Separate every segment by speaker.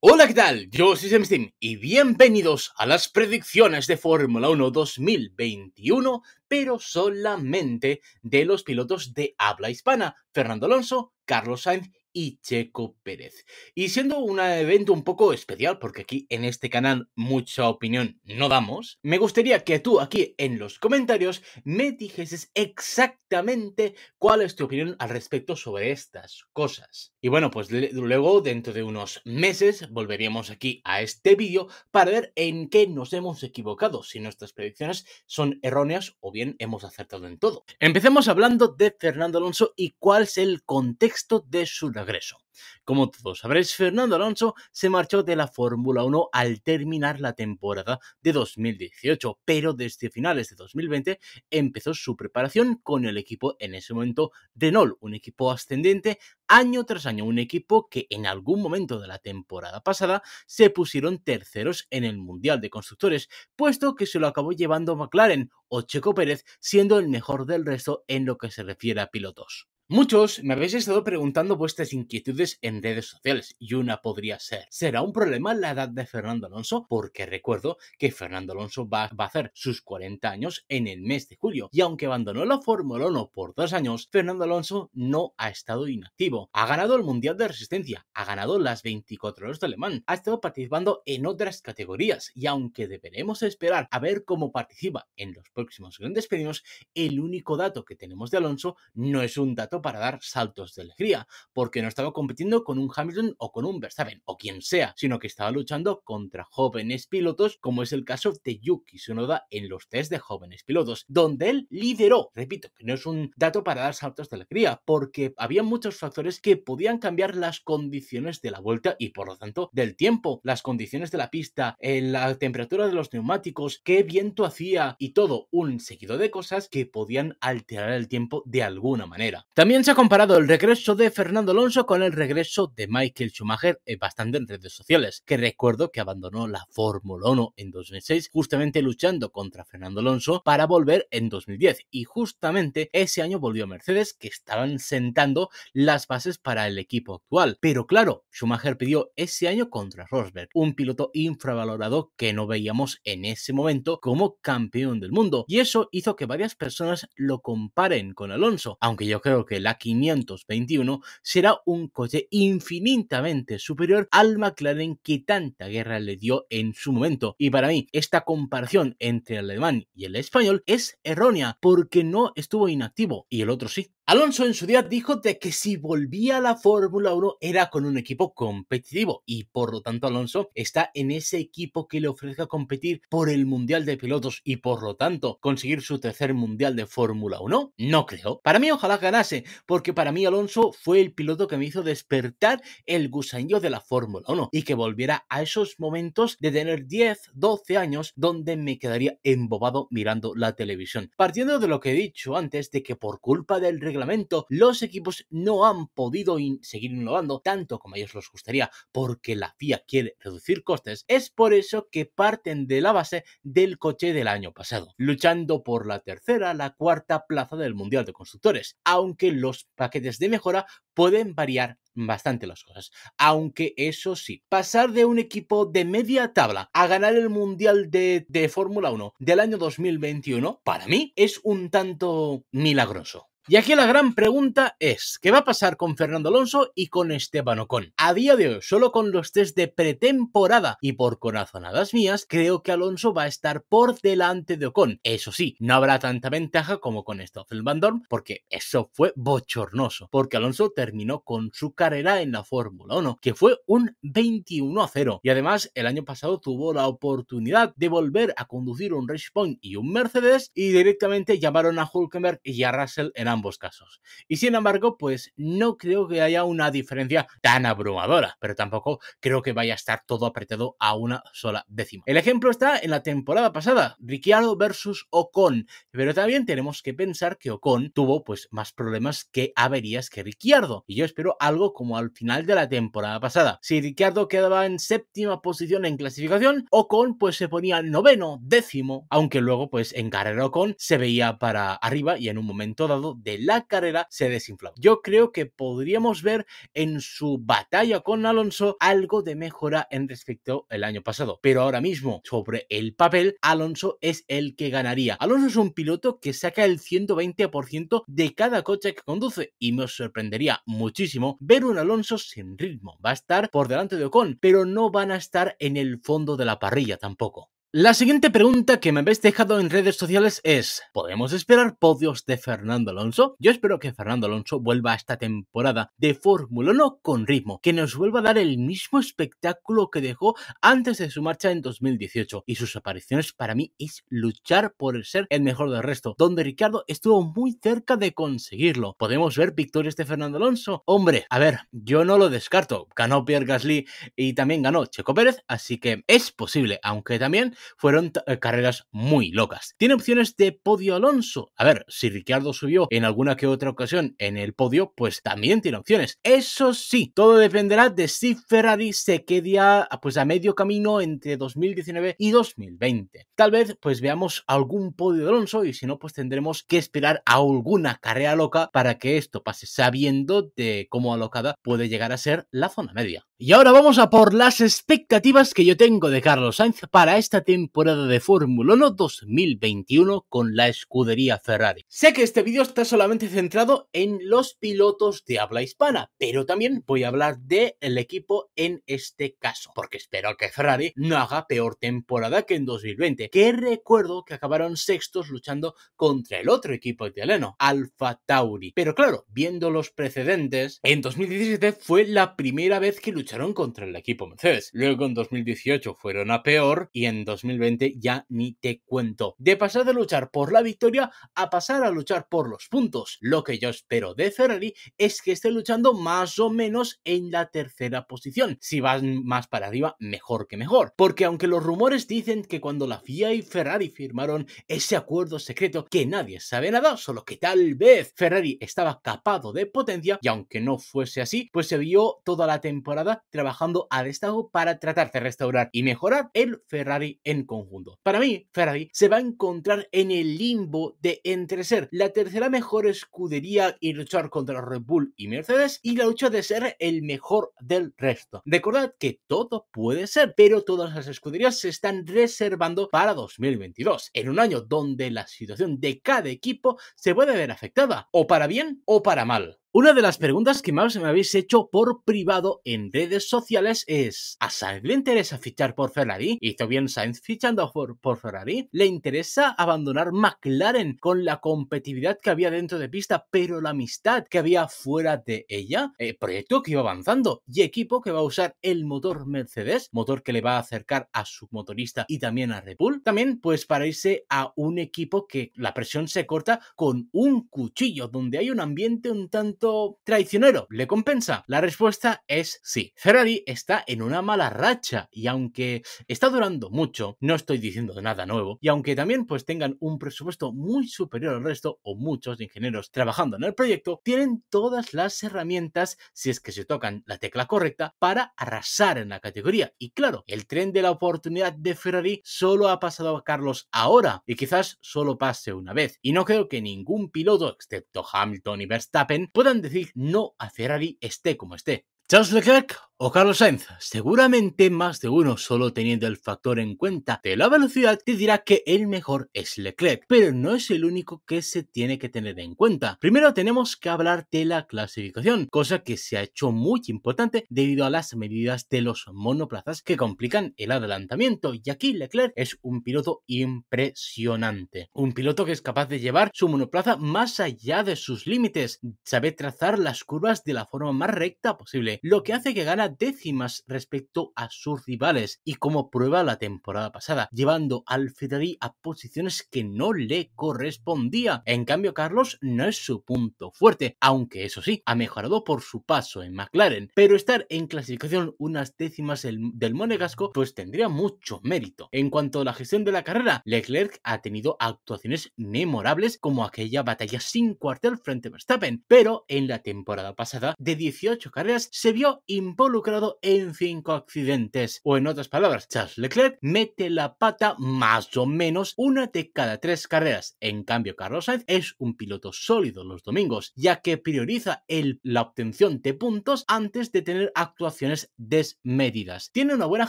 Speaker 1: Hola, ¿qué tal? Yo soy y bienvenidos a las predicciones de Fórmula 1 2021, pero solamente de los pilotos de habla hispana, Fernando Alonso, Carlos Sainz y Checo Pérez. Y siendo un evento un poco especial, porque aquí en este canal mucha opinión no damos, me gustaría que tú aquí en los comentarios me dijeses exactamente exactamente cuál es tu opinión al respecto sobre estas cosas. Y bueno, pues luego dentro de unos meses volveríamos aquí a este vídeo para ver en qué nos hemos equivocado, si nuestras predicciones son erróneas o bien hemos acertado en todo. Empecemos hablando de Fernando Alonso y cuál es el contexto de su regreso. Como todos sabréis, Fernando Alonso se marchó de la Fórmula 1 al terminar la temporada de 2018, pero desde finales de 2020 empezó su preparación con el equipo en ese momento de Renault, un equipo ascendente año tras año, un equipo que en algún momento de la temporada pasada se pusieron terceros en el Mundial de Constructores, puesto que se lo acabó llevando McLaren o Checo Pérez, siendo el mejor del resto en lo que se refiere a pilotos. Muchos me habéis estado preguntando vuestras inquietudes en redes sociales y una podría ser, ¿será un problema la edad de Fernando Alonso? Porque recuerdo que Fernando Alonso va, a hacer sus 40 años en el mes de julio y aunque abandonó la Fórmula 1 por dos años, Fernando Alonso no ha estado inactivo. Ha ganado el Mundial de Resistencia, ha ganado las 24 horas de Alemán, ha estado participando en otras categorías y aunque deberemos esperar a ver cómo participa en los próximos grandes premios, el único dato que tenemos de Alonso no es un dato para dar saltos de alegría, porque no estaba compitiendo con un Hamilton o con un Verstappen o quien sea, sino que estaba luchando contra jóvenes pilotos, como es el caso de Yuki Tsunoda en los test de jóvenes pilotos, donde él lideró. Repito, que no es un dato para dar saltos de alegría, porque había muchos factores que podían cambiar las condiciones de la vuelta y por lo tanto del tiempo, las condiciones de la pista, la temperatura de los neumáticos, qué viento hacía y todo un seguido de cosas que podían alterar el tiempo de alguna manera. También también se ha comparado el regreso de Fernando Alonso con el regreso de Michael Schumacher eh, bastante en redes sociales, que recuerdo que abandonó la Fórmula 1 en 2006 justamente luchando contra Fernando Alonso para volver en 2010 y justamente ese año volvió a Mercedes que estaban sentando las bases para el equipo actual. Pero claro, Schumacher pidió ese año contra Rosberg, un piloto infravalorado que no veíamos en ese momento como campeón del mundo y eso hizo que varias personas lo comparen con Alonso, aunque yo creo que la 521 será un coche infinitamente superior al McLaren que tanta guerra le dio en su momento. Y para mí, esta comparación entre el alemán y el español es errónea porque no estuvo inactivo y el otro sí. Alonso en su día dijo de que si volvía a la Fórmula 1 era con un equipo competitivo y por lo tanto Alonso está en ese equipo que le ofrezca competir por el Mundial de Pilotos y por lo tanto conseguir su tercer Mundial de Fórmula 1. No creo. Para mí ojalá ganase porque para mí Alonso fue el piloto que me hizo despertar el gusanillo de la Fórmula 1 y que volviera a esos momentos de tener 10, 12 años donde me quedaría embobado mirando la televisión. Partiendo de lo que he dicho antes de que por culpa del reglamento lamento, los equipos no han podido seguir innovando tanto como a ellos les gustaría porque la FIA quiere reducir costes, es por eso que parten de la base del coche del año pasado, luchando por la tercera, la cuarta plaza del Mundial de Constructores, aunque los paquetes de mejora pueden variar bastante las cosas. Aunque eso sí, pasar de un equipo de media tabla a ganar el Mundial de Fórmula 1 del año 2021, para mí es un tanto milagroso. Y aquí la gran pregunta es, ¿qué va a pasar con Fernando Alonso y con Esteban Ocon? A día de hoy, solo con los test de pretemporada y por corazonadas mías, creo que Alonso va a estar por delante de Ocon. Eso sí, no habrá tanta ventaja como con Stoffel Van Dorn, porque eso fue bochornoso, porque Alonso terminó con su carrera en la Fórmula 1, que fue un 21 a 0. Y además, el año pasado tuvo la oportunidad de volver a conducir un Red Point y un Mercedes, y directamente llamaron a Hulkenberg y a Russell en ambos ambos casos. Y sin embargo, pues no creo que haya una diferencia tan abrumadora, pero tampoco creo que vaya a estar todo apretado a una sola décima. El ejemplo está en la temporada pasada, Ricciardo versus Ocon, pero también tenemos que pensar que Ocon tuvo pues más problemas que averías que Ricciardo, y yo espero algo como al final de la temporada pasada. Si Ricciardo quedaba en séptima posición en clasificación, Ocon pues se ponía noveno, décimo, aunque luego pues en carrera Ocon se veía para arriba y en un momento dado la carrera se desinfló. Yo creo que podríamos ver en su batalla con Alonso algo de mejora en respecto al año pasado, pero ahora mismo sobre el papel Alonso es el que ganaría. Alonso es un piloto que saca el 120% de cada coche que conduce y me sorprendería muchísimo ver un Alonso sin ritmo. Va a estar por delante de Ocon, pero no van a estar en el fondo de la parrilla tampoco. La siguiente pregunta que me habéis dejado en redes sociales es, ¿podemos esperar podios de Fernando Alonso? Yo espero que Fernando Alonso vuelva a esta temporada de Fórmula 1 con ritmo, que nos vuelva a dar el mismo espectáculo que dejó antes de su marcha en 2018. Y sus apariciones para mí es luchar por ser el mejor del resto, donde Ricardo estuvo muy cerca de conseguirlo. ¿Podemos ver victorias de Fernando Alonso? Hombre, a ver, yo no lo descarto. Ganó Pierre Gasly y también ganó Checo Pérez, así que es posible, aunque también fueron eh, carreras muy locas. Tiene opciones de podio Alonso. A ver, si Ricciardo subió en alguna que otra ocasión en el podio, pues también tiene opciones. Eso sí, todo dependerá de si Ferrari se queda pues a medio camino entre 2019 y 2020. Tal vez pues veamos algún podio de Alonso y si no pues tendremos que esperar a alguna carrera loca para que esto pase sabiendo de cómo alocada puede llegar a ser la zona media. Y ahora vamos a por las expectativas que yo tengo de Carlos Sainz para esta temporada de Fórmula 1 2021 con la escudería Ferrari. Sé que este vídeo está solamente centrado en los pilotos de habla hispana, pero también voy a hablar del equipo en este caso, porque espero que Ferrari no haga peor temporada que en 2020, que recuerdo que acabaron sextos luchando contra el otro equipo italiano, Alfa Tauri. Pero claro, viendo los precedentes, en 2017 fue la primera vez que luchó lucharon contra el equipo Mercedes. Luego en 2018 fueron a peor y en 2020 ya ni te cuento. De pasar de luchar por la victoria a pasar a luchar por los puntos. Lo que yo espero de Ferrari es que esté luchando más o menos en la tercera posición. Si van más para arriba, mejor que mejor. Porque aunque los rumores dicen que cuando la FIA y Ferrari firmaron ese acuerdo secreto que nadie sabe nada, solo que tal vez Ferrari estaba capado de potencia y aunque no fuese así, pues se vio toda la temporada trabajando a destajo para tratar de restaurar y mejorar el Ferrari en conjunto. Para mí, Ferrari se va a encontrar en el limbo de entre ser la tercera mejor escudería y luchar contra Red Bull y Mercedes y la lucha de ser el mejor del resto. Recordad que todo puede ser, pero todas las escuderías se están reservando para 2022, en un año donde la situación de cada equipo se puede ver afectada, o para bien o para mal. Una de las preguntas que más me habéis hecho por privado en redes sociales es ¿A Sainz le interesa fichar por Ferrari? ¿Y bien Sainz fichando por, Ferrari? ¿Le interesa abandonar McLaren con la competitividad que había dentro de pista pero la amistad que había fuera de ella? El eh, proyecto que iba avanzando y equipo que va a usar el motor Mercedes, motor que le va a acercar a su motorista y también a Red Bull. También pues para irse a un equipo que la presión se corta con un cuchillo donde hay un ambiente un tanto traicionero le compensa? La respuesta es sí. Ferrari está en una mala racha y aunque está durando mucho, no estoy diciendo nada nuevo, y aunque también pues tengan un presupuesto muy superior al resto o muchos ingenieros trabajando en el proyecto, tienen todas las herramientas, si es que se tocan la tecla correcta, para arrasar en la categoría. Y claro, el tren de la oportunidad de Ferrari solo ha pasado a Carlos ahora y quizás solo pase una vez. Y no creo que ningún piloto, excepto Hamilton y Verstappen, pueda decir no a Ferrari esté como esté. Charles Leclerc o Carlos Sainz. Seguramente más de uno, solo teniendo el factor en cuenta de la velocidad, te dirá que el mejor es Leclerc, pero no es el único que se tiene que tener en cuenta. Primero tenemos que hablar de la clasificación, cosa que se ha hecho muy importante debido a las medidas de los monoplazas que complican el adelantamiento, y aquí Leclerc es un piloto impresionante. Un piloto que es capaz de llevar su monoplaza más allá de sus límites, sabe trazar las curvas de la forma más recta posible, lo que hace que gana décimas respecto a sus rivales y como prueba la temporada pasada, llevando al Ferrari a posiciones que no le correspondía. En cambio, Carlos no es su punto fuerte, aunque eso sí, ha mejorado por su paso en McLaren, pero estar en clasificación unas décimas del monegasco pues tendría mucho mérito. En cuanto a la gestión de la carrera, Leclerc ha tenido actuaciones memorables como aquella batalla sin cuartel frente a Verstappen, pero en la temporada pasada de 18 carreras se vio involucrado involucrado en cinco accidentes. O en otras palabras, Charles Leclerc mete la pata más o menos una de cada tres carreras. En cambio, Carlos Sainz es un piloto sólido los domingos, ya que prioriza la obtención de puntos antes de tener actuaciones desmedidas. Tiene una buena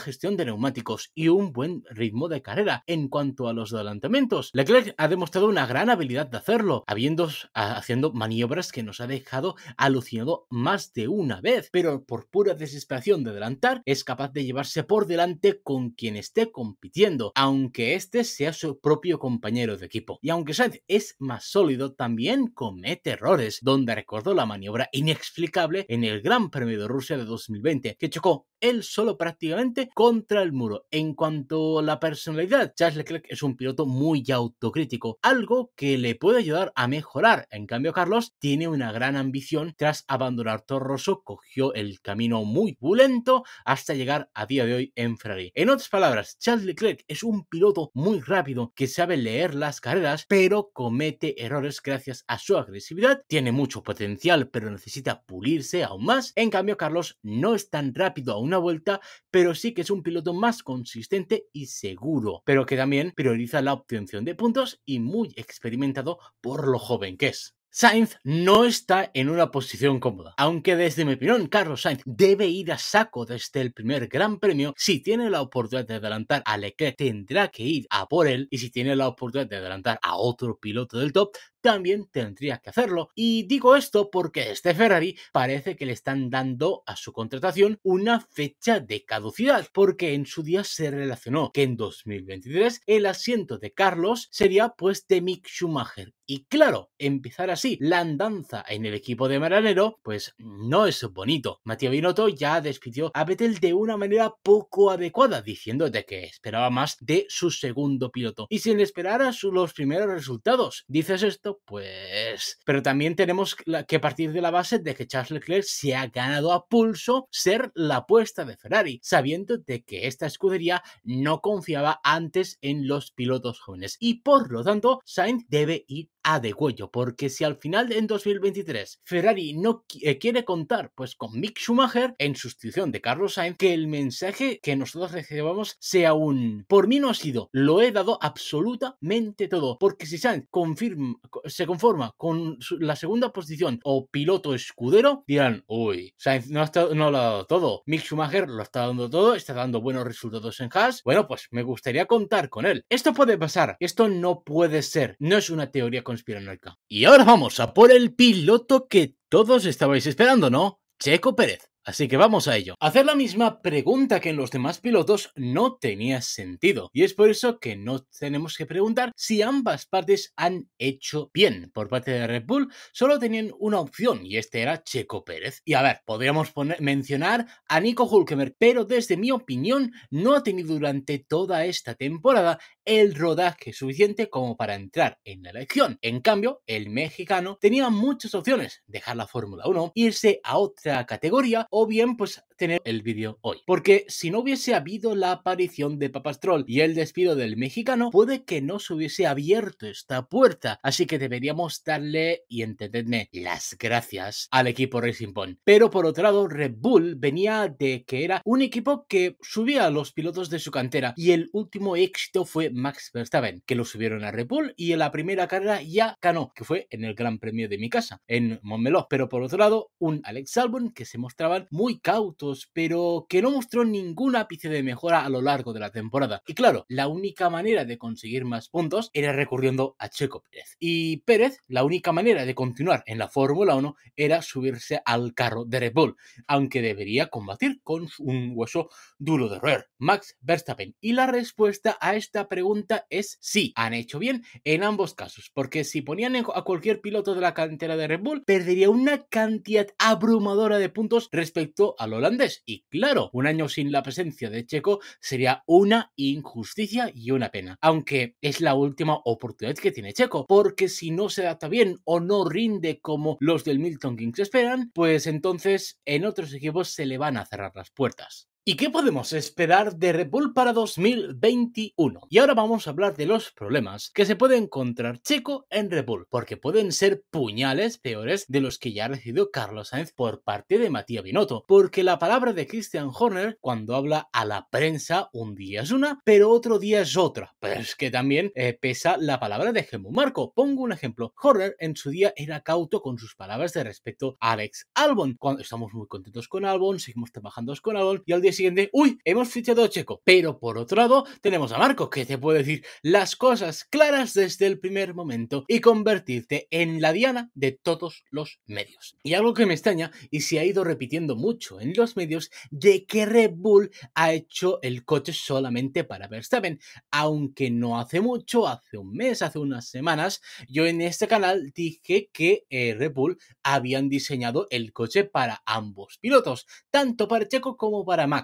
Speaker 1: gestión de neumáticos y un buen ritmo de carrera. En cuanto a los adelantamientos, Leclerc ha demostrado una gran habilidad de hacerlo, habiendo, haciendo maniobras que nos ha dejado alucinado más de una vez, pero por pura decisión de adelantar, es capaz de llevarse por delante con quien esté compitiendo, aunque este sea su propio compañero de equipo. Y aunque Sainz es más sólido, también comete errores, donde recordó la maniobra inexplicable en el Gran Premio de Rusia de 2020, que chocó él solo prácticamente contra el muro. En cuanto a la personalidad, Charles Leclerc es un piloto muy autocrítico, algo que le puede ayudar a mejorar. En cambio, Carlos tiene una gran ambición. Tras abandonar Torroso cogió el camino muy lento hasta llegar a día de hoy en Ferrari. En otras palabras, Charles Leclerc es un piloto muy rápido que sabe leer las carreras, pero comete errores gracias a su agresividad. Tiene mucho potencial, pero necesita pulirse aún más. En cambio, Carlos no es tan rápido aún vuelta, pero sí que es un piloto más consistente y seguro, pero que también prioriza la obtención de puntos y muy experimentado por lo joven que es. Sainz no está en una posición cómoda, aunque desde mi opinión Carlos Sainz debe ir a saco desde el primer Gran Premio. Si tiene la oportunidad de adelantar a Leclerc, tendrá que ir a por él y si tiene la oportunidad de adelantar a otro piloto del top, también tendría que hacerlo. Y digo esto porque este Ferrari parece que le están dando a su contratación una fecha de caducidad, porque en su día se relacionó que en 2023 el asiento de Carlos sería pues de Mick Schumacher. Y claro, empezar así la andanza en el equipo de Maranero, pues no es bonito. Matías Binotto ya despidió a Vettel de una manera poco adecuada, diciendo que esperaba más de su segundo piloto. Y sin esperar a sus los primeros resultados. Dices esto pues... Pero también tenemos que partir de la base de que Charles Leclerc se ha ganado a pulso ser la apuesta de Ferrari, sabiendo de que esta escudería no confiaba antes en los pilotos jóvenes y por lo tanto Sainz debe ir a de cuello porque si al final en 2023 Ferrari no eh, quiere contar pues con Mick Schumacher en sustitución de Carlos Sainz, que el mensaje que nosotros recibamos sea un por mí no ha sido, lo he dado absolutamente todo, porque si Sainz se conforma con la segunda posición o piloto escudero, dirán, uy, Sainz no, lo ha dado todo, Mick Schumacher lo está dando todo, está dando buenos resultados en Haas, bueno, pues me gustaría contar con él. Esto puede pasar, esto no puede ser, no es una teoría y ahora vamos a por el piloto que todos estabais esperando, ¿no? Checo Pérez. Así que vamos a ello. Hacer la misma pregunta que en los demás pilotos no tenía sentido. Y es por eso que no tenemos que preguntar si ambas partes han hecho bien. Por parte de Red Bull solo tenían una opción y este era Checo Pérez. Y a ver, podríamos mencionar a Nico Hulkemer, pero desde mi opinión no ha tenido durante toda esta temporada el rodaje suficiente como para entrar en la elección. En cambio, el mexicano tenía muchas opciones. Dejar la Fórmula 1, irse a otra categoría o bien pues tener el vídeo hoy. Porque si no hubiese habido la aparición de Papastrol y el despido del mexicano, puede que no se hubiese abierto esta puerta. Así que deberíamos darle, y entendedme, las gracias al equipo Racing Point. Pero por otro lado, Red Bull venía de que era un equipo que subía a los pilotos de su cantera y el último éxito fue Max Verstappen, que lo subieron a Red Bull y en la primera carrera ya ganó, que fue en el Gran Premio de mi casa, en Montmeló. Pero por otro lado, un Alex Albon que se mostraban muy cautos pero que no mostró ningún ápice de mejora a lo largo de la temporada. Y claro, la única manera de conseguir más puntos era recurriendo a Checo Pérez. Y Pérez, la única manera de continuar en la Fórmula 1 era subirse al carro de Red Bull, aunque debería combatir con un hueso duro de roer, Max Verstappen. Y la respuesta a esta pregunta es sí, han hecho bien en ambos casos, porque si ponían a cualquier piloto de la cantera de Red Bull, perdería una cantidad abrumadora de puntos respecto a Holanda, y claro, un año sin la presencia de Checo sería una injusticia y una pena. Aunque es la última oportunidad que tiene Checo, porque si no se adapta bien o no rinde como los del Milton Kings esperan, pues entonces en otros equipos se le van a cerrar las puertas. ¿Y qué podemos esperar de Red Bull para 2021? Y ahora vamos a hablar de los problemas que se puede encontrar Checo en Red Bull, porque pueden ser puñales peores de los que ya ha recibido Carlos Sainz por parte de Matías Binotto, porque la palabra de Christian Horner cuando habla a la prensa un día es una, pero otro día es otra. Pero es que también eh, pesa la palabra de Gemu Marco. Pongo un ejemplo. Horner en su día era cauto con sus palabras de respecto a Alex Albon. Cuando estamos muy contentos con Albon, seguimos trabajando con Albon y al día siguiente, uy, hemos fichado a Checo. Pero por otro lado, tenemos a Marcos, que te puede decir las cosas claras desde el primer momento y convertirte en la diana de todos los medios. Y algo que me extraña, y se ha ido repitiendo mucho en los medios, de que Red Bull ha hecho el coche solamente para Verstappen, aunque no hace mucho, hace un mes, hace unas semanas, yo en este canal dije que eh, Red Bull habían diseñado el coche para ambos pilotos, tanto para Checo como para Max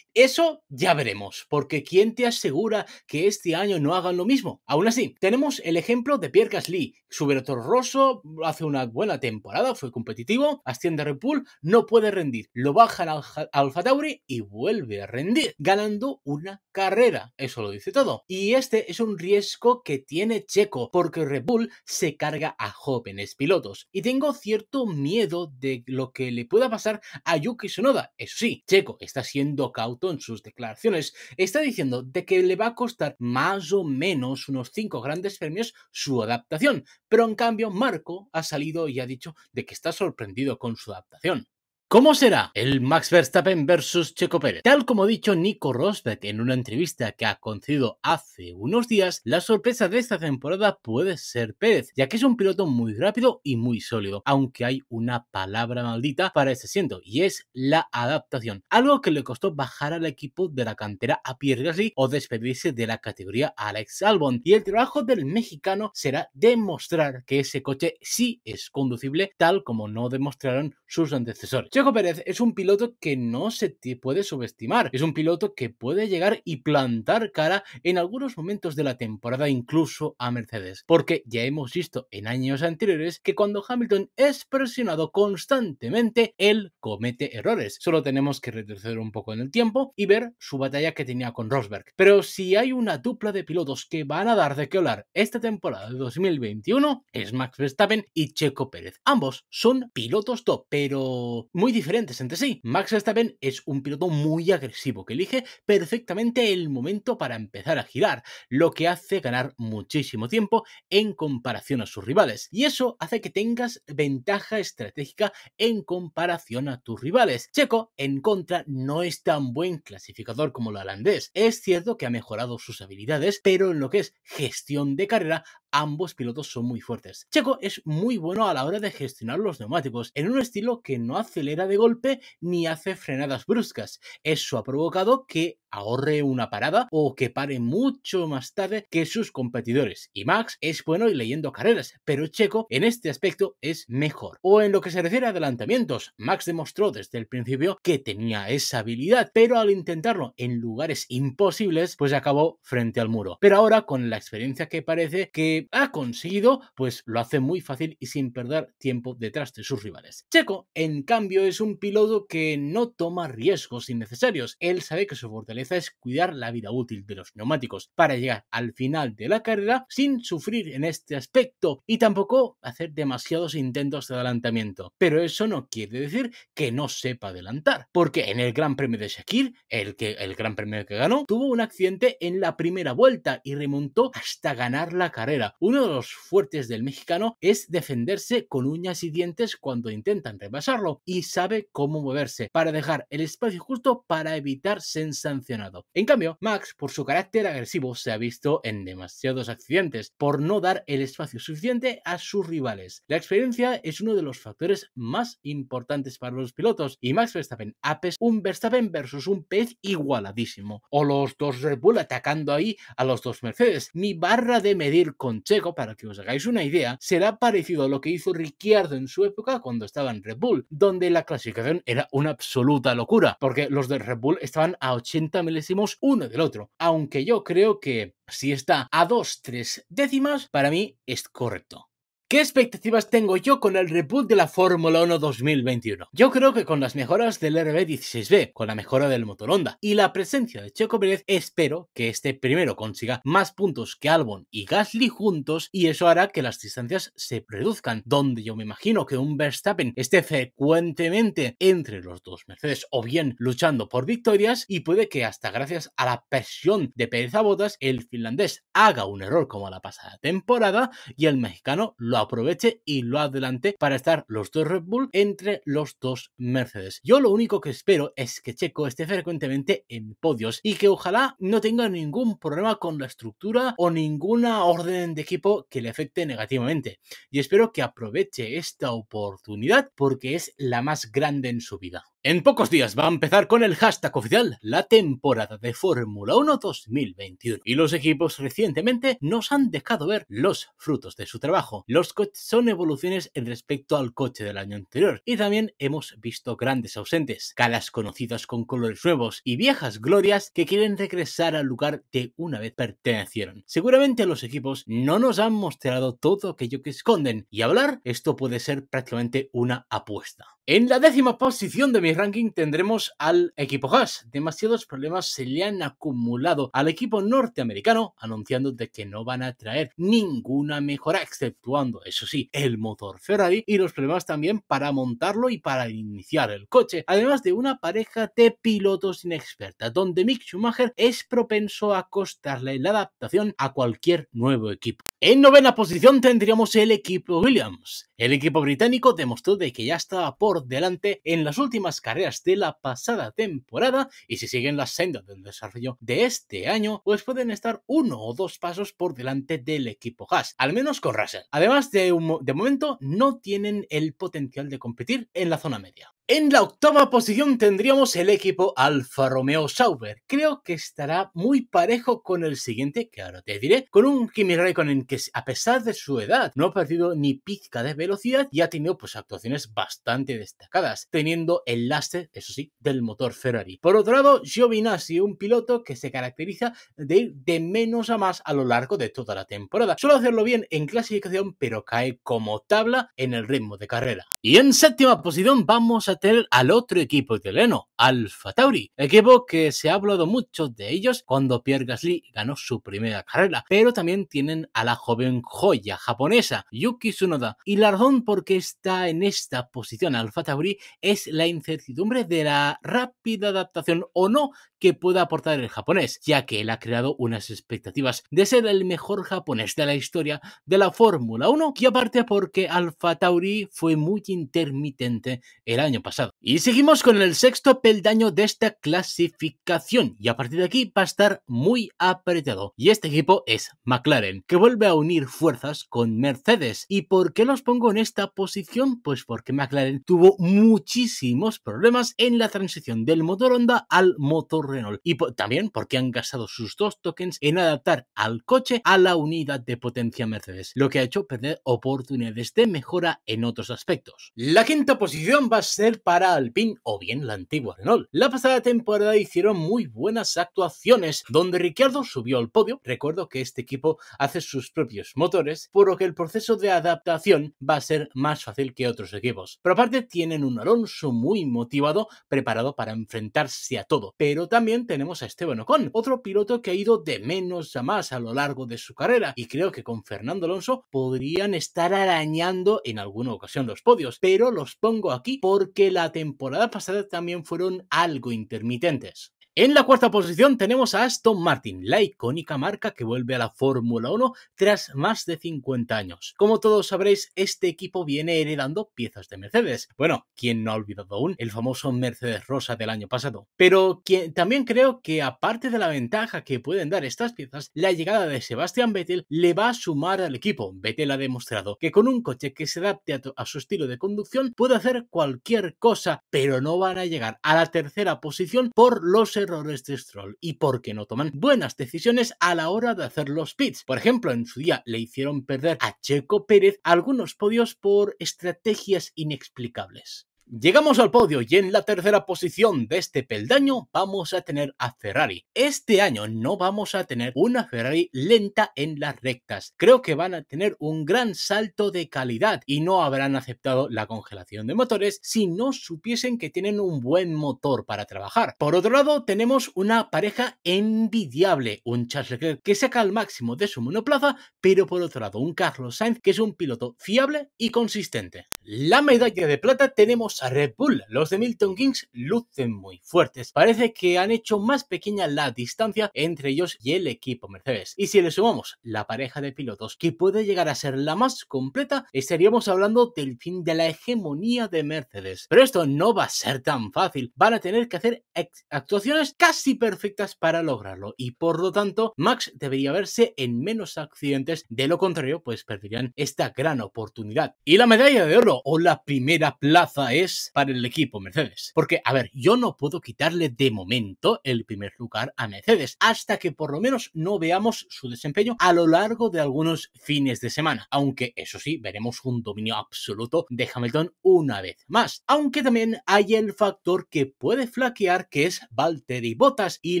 Speaker 1: eso ya veremos, porque ¿quién te asegura que este año no hagan lo mismo? Aún así, tenemos el ejemplo de Pierre Gasly. suberto Rosso hace una buena temporada, fue competitivo, asciende a Red Bull, no puede rendir, lo baja al Alfa Tauri y vuelve a rendir, ganando una carrera. Eso lo dice todo. Y este es un riesgo que tiene Checo, porque Red Bull se carga a jóvenes pilotos. Y tengo cierto miedo de lo que le pueda pasar a Yuki sonoda Eso sí, Checo está siendo cauto en sus declaraciones. Está diciendo de que le va a costar más o menos unos cinco grandes premios su adaptación, pero en cambio Marco ha salido y ha dicho de que está sorprendido con su adaptación. ¿Cómo será el Max Verstappen versus Checo Pérez? Tal como ha dicho Nico Rosberg en una entrevista que ha concedido hace unos días, la sorpresa de esta temporada puede ser Pérez, ya que es un piloto muy rápido y muy sólido, aunque hay una palabra maldita para ese asiento y es la adaptación, algo que le costó bajar al equipo de la cantera a Pierre Gasly o despedirse de la categoría Alex Albon. Y el trabajo del mexicano será demostrar que ese coche sí es conducible, tal como no demostraron sus antecesores Checo Pérez es un piloto que no se puede subestimar. Es un piloto que puede llegar y plantar cara en algunos momentos de la temporada, incluso a Mercedes. Porque ya hemos visto en años anteriores que cuando Hamilton es presionado constantemente, él comete errores. Solo tenemos que retroceder un poco en el tiempo y ver su batalla que tenía con Rosberg. Pero si hay una dupla de pilotos que van a dar de qué hablar esta temporada de 2021, es Max Verstappen y Checo Pérez. Ambos son pilotos top, pero muy diferentes entre sí. Max Verstappen es un piloto muy agresivo que elige perfectamente el momento para empezar a girar, lo que hace ganar muchísimo tiempo en comparación a sus rivales. Y eso hace que tengas ventaja estratégica en comparación a tus rivales. Checo, en contra, no es tan buen clasificador como el holandés. Es cierto que ha mejorado sus habilidades, pero en lo que es gestión de carrera ambos pilotos son muy fuertes. Checo es muy bueno a la hora de gestionar los neumáticos, en un estilo que no acelera de golpe ni hace frenadas bruscas. Eso ha provocado que ahorre una parada o que pare mucho más tarde que sus competidores. Y Max es bueno y leyendo carreras, pero Checo en este aspecto es mejor. O en lo que se refiere a adelantamientos, Max demostró desde el principio que tenía esa habilidad, pero al intentarlo en lugares imposibles, pues acabó frente al muro. Pero ahora, con la experiencia que parece que ha conseguido, pues lo hace muy fácil y sin perder tiempo detrás de sus rivales. Checo, en cambio, es un piloto que no toma riesgos innecesarios. Él sabe que su fortaleza es cuidar la vida útil de los neumáticos para llegar al final de la carrera sin sufrir en este aspecto y tampoco hacer demasiados intentos de adelantamiento. Pero eso no quiere decir que no sepa adelantar, porque en el Gran Premio de Shakir, el, que, el Gran Premio que ganó, tuvo un accidente en la primera vuelta y remontó hasta ganar la carrera. Uno de los fuertes del mexicano es defenderse con uñas y dientes cuando intentan rebasarlo y sabe cómo moverse para dejar el espacio justo para evitar ser sancionado. En cambio, Max, por su carácter agresivo, se ha visto en demasiados accidentes por no dar el espacio suficiente a sus rivales. La experiencia es uno de los factores más importantes para los pilotos y Max Verstappen apes un Verstappen versus un pez igualadísimo. O los dos Red Bull atacando ahí a los dos Mercedes. Mi barra de medir con checo, para que os hagáis una idea, será parecido a lo que hizo Ricciardo en su época cuando estaba en Red Bull, donde la clasificación era una absoluta locura, porque los de Red Bull estaban a 80 milésimos uno del otro, aunque yo creo que si está a 2, 3 décimas, para mí es correcto. ¿Qué expectativas tengo yo con el reboot de la Fórmula 1 2021? Yo creo que con las mejoras del RB16B, con la mejora del motor Honda y la presencia de Checo Pérez, espero que este primero consiga más puntos que Albon y Gasly juntos y eso hará que las distancias se reduzcan, donde yo me imagino que un Verstappen esté frecuentemente entre los dos Mercedes o bien luchando por victorias y puede que hasta gracias a la presión de Pérez a el finlandés haga un error como la pasada temporada y el mexicano lo aproveche y lo adelante para estar los dos Red Bull entre los dos Mercedes. Yo lo único que espero es que Checo esté frecuentemente en podios y que ojalá no tenga ningún problema con la estructura o ninguna orden de equipo que le afecte negativamente. Y espero que aproveche esta oportunidad porque es la más grande en su vida. En pocos días va a empezar con el hashtag oficial la temporada de Fórmula 1 2021 y los equipos recientemente nos han dejado ver los frutos de su trabajo. Los coches son evoluciones en respecto al coche del año anterior y también hemos visto grandes ausentes, calas conocidas con colores nuevos y viejas glorias que quieren regresar al lugar que una vez pertenecieron. Seguramente los equipos no nos han mostrado todo aquello que esconden y hablar esto puede ser prácticamente una apuesta. En la décima posición de mi eh, ranking tendremos al equipo Haas. Demasiados problemas se le han acumulado al equipo norteamericano, anunciando de que no van a traer ninguna mejora, exceptuando, eso sí, el motor Ferrari y los problemas también para montarlo y para iniciar el coche. Además de una pareja de pilotos inexperta, donde Mick Schumacher es propenso a costarle la adaptación a cualquier nuevo equipo. En novena posición tendríamos el equipo Williams. El equipo británico demostró de que ya estaba por delante en las últimas carreras de la pasada temporada y si siguen las sendas del desarrollo de este año, pues pueden estar uno o dos pasos por delante del equipo Haas, al menos con Russell. Además, de, de momento no tienen el potencial de competir en la zona media. En la octava posición tendríamos el equipo Alfa Romeo Sauber. Creo que estará muy parejo con el siguiente, que ahora te diré, con un Kimi Raikkonen que a pesar de su edad no ha perdido ni pizca de velocidad y ha tenido pues actuaciones bastante destacadas, teniendo el láser eso sí, del motor Ferrari. Por otro lado, Giovinazzi, un piloto que se caracteriza de ir de menos a más a lo largo de toda la temporada. Suele hacerlo bien en clasificación, pero cae como tabla en el ritmo de carrera. Y en séptima posición vamos a al otro equipo italiano, Alfa Tauri, equipo que se ha hablado mucho de ellos cuando Pierre Gasly ganó su primera carrera, pero también tienen a la joven joya japonesa Yuki Tsunoda y la razón por qué está en esta posición Alfa Tauri es la incertidumbre de la rápida adaptación o no que pueda aportar el japonés, ya que él ha creado unas expectativas de ser el mejor japonés de la historia de la Fórmula 1 y aparte porque Alfa Tauri fue muy intermitente el año pasado. Y seguimos con el sexto el daño de esta clasificación y a partir de aquí va a estar muy apretado. Y este equipo es McLaren, que vuelve a unir fuerzas con Mercedes. ¿Y por qué los pongo en esta posición? Pues porque McLaren tuvo muchísimos problemas en la transición del motor Honda al motor Renault y también porque han gastado sus dos tokens en adaptar al coche a la unidad de potencia Mercedes, lo que ha hecho perder oportunidades de mejora en otros aspectos. La quinta posición va a ser para Alpine o bien la antigua la pasada temporada hicieron muy buenas actuaciones, donde Ricciardo subió al podio. Recuerdo que este equipo hace sus propios motores, por lo que el proceso de adaptación va a ser más fácil que otros equipos. Pero aparte tienen un Alonso muy motivado, preparado para enfrentarse a todo. Pero también tenemos a Esteban Ocon, otro piloto que ha ido de menos a más a lo largo de su carrera, y creo que con Fernando Alonso podrían estar arañando en alguna ocasión los podios. Pero los pongo aquí porque la temporada pasada también fueron algo intermitentes. En la cuarta posición tenemos a Aston Martin, la icónica marca que vuelve a la Fórmula 1 tras más de 50 años. Como todos sabréis, este equipo viene heredando piezas de Mercedes. Bueno, ¿quién no ha olvidado aún el famoso Mercedes Rosa del año pasado. Pero también creo que aparte de la ventaja que pueden dar estas piezas, la llegada de Sebastian Vettel le va a sumar al equipo. Vettel ha demostrado que con un coche que se adapte a, a su estilo de conducción puede hacer cualquier cosa, pero no van a llegar a la tercera posición por los errores de Stroll y porque no toman buenas decisiones a la hora de hacer los pits. Por ejemplo, en su día le hicieron perder a Checo Pérez algunos podios por estrategias inexplicables. Llegamos al podio y en la tercera posición de este peldaño vamos a tener a Ferrari. Este año no vamos a tener una Ferrari lenta en las rectas. Creo que van a tener un gran salto de calidad y no habrán aceptado la congelación de motores si no supiesen que tienen un buen motor para trabajar. Por otro lado, tenemos una pareja envidiable, un Charles Leclerc que saca al máximo de su monoplaza, pero por otro lado un Carlos Sainz que es un piloto fiable y consistente. La medalla de plata tenemos a Red Bull. Los de Milton Kings lucen muy fuertes. Parece que han hecho más pequeña la distancia entre ellos y el equipo Mercedes. Y si le sumamos la pareja de pilotos que puede llegar a ser la más completa, estaríamos hablando del fin de la hegemonía de Mercedes. Pero esto no va a ser tan fácil. Van a tener que hacer actuaciones casi perfectas para lograrlo. Y por lo tanto, Max debería verse en menos accidentes. De lo contrario, pues perderían esta gran oportunidad. Y la medalla de oro o la primera plaza es para el equipo Mercedes. Porque, a ver, yo no puedo quitarle de momento el primer lugar a Mercedes hasta que por lo menos no veamos su desempeño a lo largo de algunos fines de semana. Aunque eso sí, veremos un dominio absoluto de Hamilton una vez más. Aunque también hay el factor que puede flaquear que es Valtteri Bottas y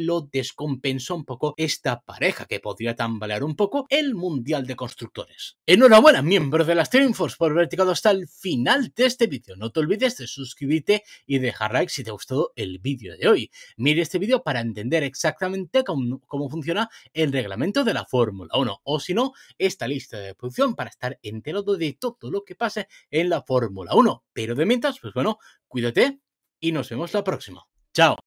Speaker 1: lo descompensó un poco esta pareja que podría tambalear un poco el Mundial de Constructores. Enhorabuena, miembro de las Triunfos, por haber llegado hasta el final de este vídeo. No te olvides de suscribirte y dejar like si te ha gustado el vídeo de hoy. Mire este vídeo para entender exactamente cómo, funciona el reglamento de la Fórmula 1 o si no, esta lista de producción para estar enterado de todo lo que pase en la Fórmula 1. Pero de mientras, pues bueno, cuídate y nos vemos la próxima. Chao.